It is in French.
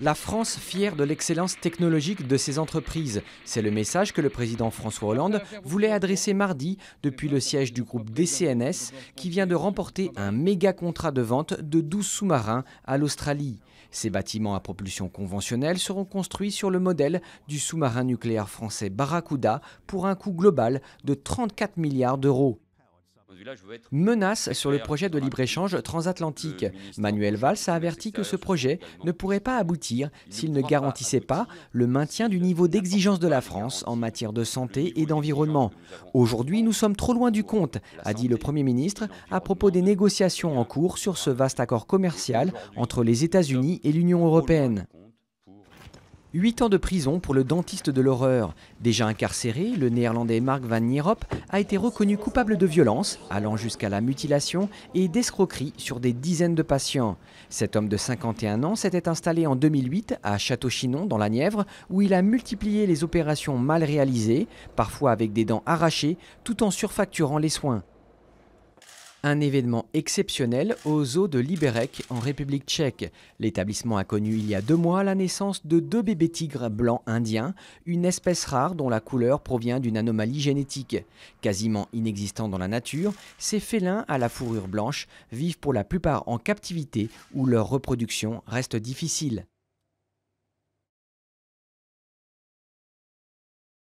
La France fière de l'excellence technologique de ses entreprises, c'est le message que le président François Hollande voulait adresser mardi depuis le siège du groupe DCNS qui vient de remporter un méga contrat de vente de 12 sous-marins à l'Australie. Ces bâtiments à propulsion conventionnelle seront construits sur le modèle du sous-marin nucléaire français Barracuda pour un coût global de 34 milliards d'euros menace sur le projet de libre-échange transatlantique. Manuel Valls a averti que ce projet ne pourrait pas aboutir s'il ne garantissait pas le maintien du niveau d'exigence de la France en matière de santé et d'environnement. Aujourd'hui, nous sommes trop loin du compte, a dit le Premier ministre à propos des négociations en cours sur ce vaste accord commercial entre les États-Unis et l'Union européenne. 8 ans de prison pour le dentiste de l'horreur. Déjà incarcéré, le néerlandais Mark van Nierop a été reconnu coupable de violence, allant jusqu'à la mutilation et d'escroquerie sur des dizaines de patients. Cet homme de 51 ans s'était installé en 2008 à Château-Chinon, dans la Nièvre, où il a multiplié les opérations mal réalisées, parfois avec des dents arrachées, tout en surfacturant les soins. Un événement exceptionnel au zoo de Liberec en République tchèque. L'établissement a connu il y a deux mois la naissance de deux bébés tigres blancs indiens, une espèce rare dont la couleur provient d'une anomalie génétique. Quasiment inexistant dans la nature, ces félins à la fourrure blanche vivent pour la plupart en captivité où leur reproduction reste difficile.